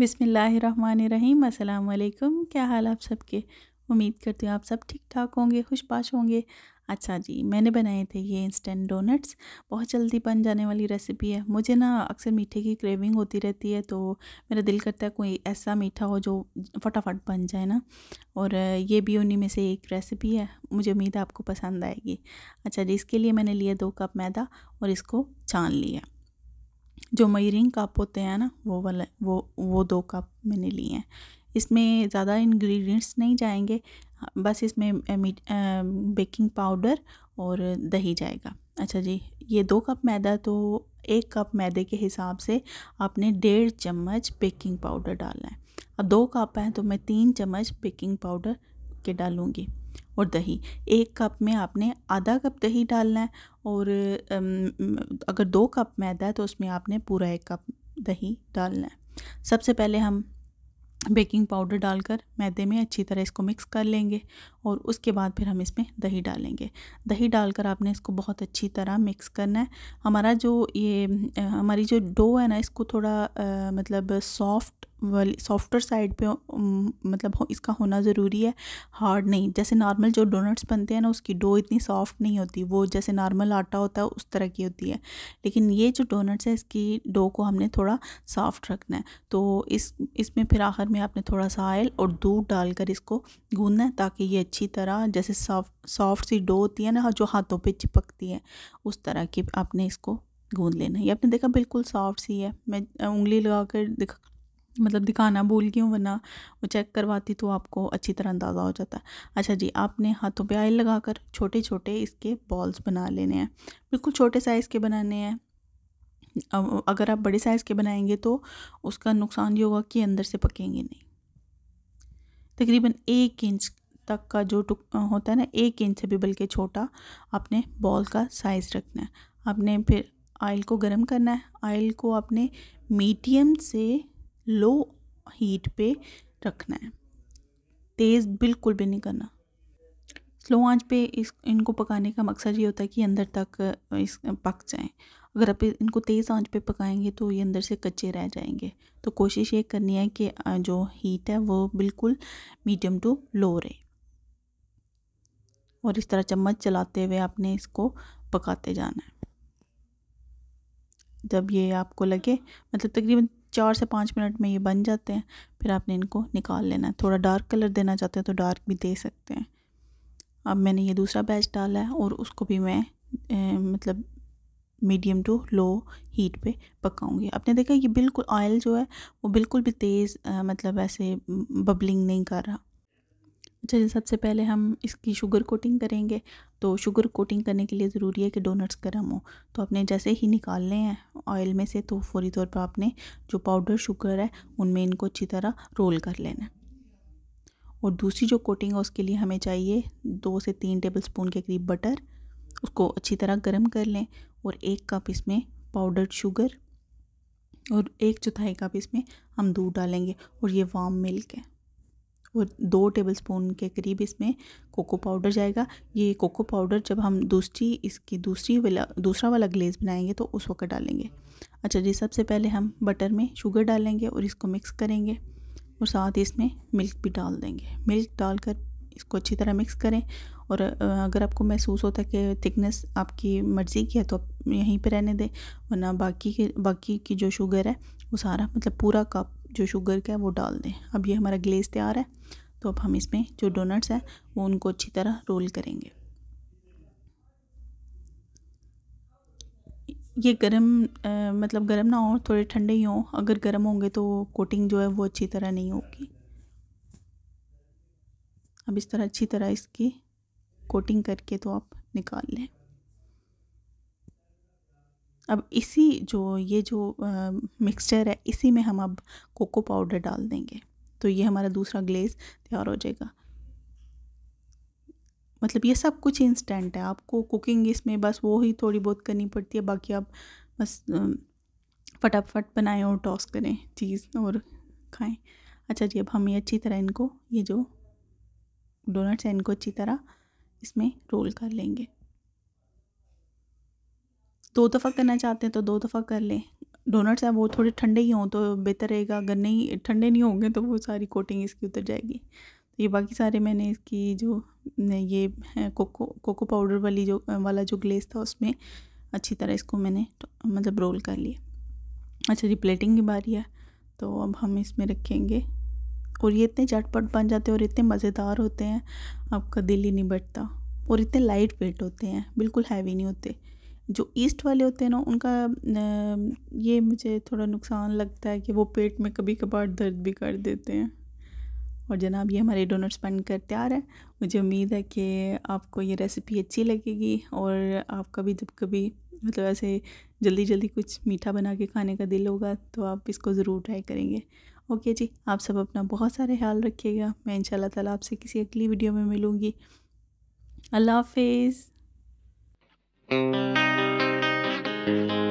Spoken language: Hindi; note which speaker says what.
Speaker 1: बिसमीम् अल्लाम क्या हाल आप सबके उम्मीद करती हूँ आप सब ठीक ठाक होंगे खुशपाश होंगे अच्छा जी मैंने बनाए थे ये इंस्टेंट डोनट्स बहुत जल्दी बन जाने वाली रेसिपी है मुझे ना अक्सर मीठे की क्रेविंग होती रहती है तो मेरा दिल करता है कोई ऐसा मीठा हो जो फटाफट बन जाए ना और ये भी उन्हीं में से एक रेसिपी है मुझे उम्मीद है आपको पसंद आएगी अच्छा जी इसके लिए मैंने लिया दो कप मैदा और इसको छान लिया जो मयरिंग कप होते हैं ना वो वाले वो वो दो कप मैंने लिए हैं इसमें ज़्यादा इंग्रेडिएंट्स नहीं जाएंगे बस इसमें बेकिंग पाउडर और दही जाएगा अच्छा जी ये दो कप मैदा तो एक कप मैदे के हिसाब से आपने डेढ़ चम्मच बेकिंग पाउडर डालना है अब दो कप हैं तो मैं तीन चम्मच बेकिंग पाउडर के डालूँगी और दही एक कप में आपने आधा कप दही डालना है और अगर दो कप मैदा है तो उसमें आपने पूरा एक कप दही डालना है सबसे पहले हम बेकिंग पाउडर डालकर मैदे में अच्छी तरह इसको मिक्स कर लेंगे और उसके बाद फिर हम इसमें दही डालेंगे दही डालकर आपने इसको बहुत अच्छी तरह मिक्स करना है हमारा जो ये हमारी जो डो है ना इसको थोड़ा आ, मतलब सॉफ्ट वाली सॉफ्टवेयर साइड पे मतलब हो, इसका होना ज़रूरी है हार्ड नहीं जैसे नॉर्मल जो डोनट्स बनते हैं ना उसकी डो इतनी सॉफ्ट नहीं होती वो जैसे नॉर्मल आटा होता है उस तरह की होती है लेकिन ये जो डोनट्स है इसकी डो को हमने थोड़ा सॉफ्ट रखना है तो इस इसमें फिर आखिर में आपने थोड़ा सा ऑयल और दूध डालकर इसको गूंदना है ताकि ये अच्छी तरह जैसे सॉफ्ट सॉफ्ट सी डो होती है ना जो हाथों पर चिपकती है उस तरह की आपने इसको गूंद लेना है ये आपने देखा बिल्कुल सॉफ्ट सी है मैं उंगली लगा कर दिखा मतलब दिखाना भूल गई हूँ वरना वो चेक करवाती तो आपको अच्छी तरह अंदाज़ा हो जाता है अच्छा जी आपने हाथों पे आयल लगाकर छोटे छोटे इसके बॉल्स बना लेने हैं बिल्कुल छोटे साइज़ के बनाने हैं अगर आप बड़े साइज़ के बनाएंगे तो उसका नुकसान ये होगा कि अंदर से पकेंगे नहीं तकरीबन एक इंच तक का जो टुक होता है ना एक इंच से भी बल्कि छोटा आपने बॉल का साइज़ रखना है आपने फिर आयल को गर्म करना है आयल को आपने मीडियम से लो हीट पे रखना है तेज़ बिल्कुल भी नहीं करना स्लो आंच पे इस इनको पकाने का मकसद ये होता है कि अंदर तक इस पक जाएं अगर आप इनको तेज़ आंच पे पकाएंगे तो ये अंदर से कच्चे रह जाएंगे तो कोशिश ये करनी है कि जो हीट है वो बिल्कुल मीडियम टू लो रहे और इस तरह चम्मच चलाते हुए आपने इसको पकाते जाना है जब ये आपको लगे मतलब तकरीबन चार से पाँच मिनट में ये बन जाते हैं फिर आपने इनको निकाल लेना है थोड़ा डार्क कलर देना चाहते हैं तो डार्क भी दे सकते हैं अब मैंने ये दूसरा बैच डाला है और उसको भी मैं ए, मतलब मीडियम टू लो हीट पे पकाऊंगी आपने देखा ये बिल्कुल ऑयल जो है वो बिल्कुल भी तेज़ मतलब ऐसे बबलिंग नहीं कर रहा चलिए सबसे पहले हम इसकी शुगर कोटिंग करेंगे तो शुगर कोटिंग करने के लिए ज़रूरी है कि डोनट्स गर्म हो तो आपने जैसे ही निकालने हैं ऑयल में से तो फौरी तौर पर आपने जो पाउडर शुगर है उनमें इनको अच्छी तरह रोल कर लेना है और दूसरी जो कोटिंग है उसके लिए हमें चाहिए दो से तीन टेबल स्पून के करीब बटर उसको अच्छी तरह गर्म कर लें और एक कप इसमें पाउडर्ड शुगर और एक चौथाई कप इसमें हम दूध डालेंगे और ये वाम मिल्क है और दो टेबल स्पून के करीब इसमें कोको पाउडर जाएगा ये कोको पाउडर जब हम दूसरी इसकी दूसरी वाला दूसरा वाला ग्लेज बनाएंगे तो उस वक्त डालेंगे अच्छा जी सबसे पहले हम बटर में शुगर डालेंगे और इसको मिक्स करेंगे और साथ ही इसमें मिल्क भी डाल देंगे मिल्क डालकर इसको अच्छी तरह मिक्स करें और अगर आपको महसूस होता है कि थिकनेस आपकी मर्ज़ी की है तो आप यहीं पर रहने दें वरना बाकी के बाकी की जो शुगर है वो सारा मतलब पूरा कप जो शुगर का है वो डाल दें अब ये हमारा ग्लेस तैयार है तो अब हम इसमें जो डोनट्स हैं वो उनको अच्छी तरह रोल करेंगे ये गरम आ, मतलब गरम ना हो थोड़े ठंडे ही हों अगर गरम होंगे तो कोटिंग जो है वो अच्छी तरह नहीं होगी अब इस तरह अच्छी तरह इसकी कोटिंग करके तो आप निकाल लें अब इसी जो ये जो मिक्सचर है इसी में हम अब कोको पाउडर डाल देंगे तो ये हमारा दूसरा ग्लेज़ तैयार हो जाएगा मतलब ये सब कुछ इंस्टेंट है आपको कुकिंग इसमें बस वो ही थोड़ी बहुत करनी पड़ती है बाकी आप बस फटाफट बनाएं और टॉस करें चीज़ और खाएं अच्छा जी अब हम ये अच्छी तरह इनको ये जो डोनट्स हैं इनको अच्छी तरह इसमें रोल कर लेंगे दो दफ़ा करना चाहते हैं तो दो दफ़ा कर लें डोनट्स हैं वो थोड़े ठंडे ही हों तो बेहतर रहेगा अगर नहीं ठंडे नहीं होंगे तो वो सारी कोटिंग इसकी उतर जाएगी तो ये बाकी सारे मैंने इसकी जो ये कोको कोको पाउडर वाली जो वाला जो ग्लेस था उसमें अच्छी तरह इसको मैंने तो, मतलब रोल कर लिया अच्छा जी प्लेटिंग की बारी है तो अब हम इसमें रखेंगे और ये इतने झटपट बन जाते हैं और इतने मज़ेदार होते हैं आपका दिल ही नहीं बटता और इतने लाइट वेट होते हैं बिल्कुल हैवी नहीं होते जो ईस्ट वाले होते हैं ना उनका ये मुझे थोड़ा नुकसान लगता है कि वो पेट में कभी कभार दर्द भी कर देते हैं और जनाब ये हमारे डोनट्स बनकर तैयार है मुझे उम्मीद है कि आपको ये रेसिपी अच्छी लगेगी और आपका भी जब कभी मतलब ऐसे जल्दी जल्दी कुछ मीठा बना के खाने का दिल होगा तो आप इसको ज़रूर ट्राई करेंगे ओके जी आप सब अपना बहुत सारे ख्याल रखिएगा मैं इन ताला आपसे किसी अगली वीडियो में मिलूँगी अल्लाह हाफिज़ thank mm-hmm. you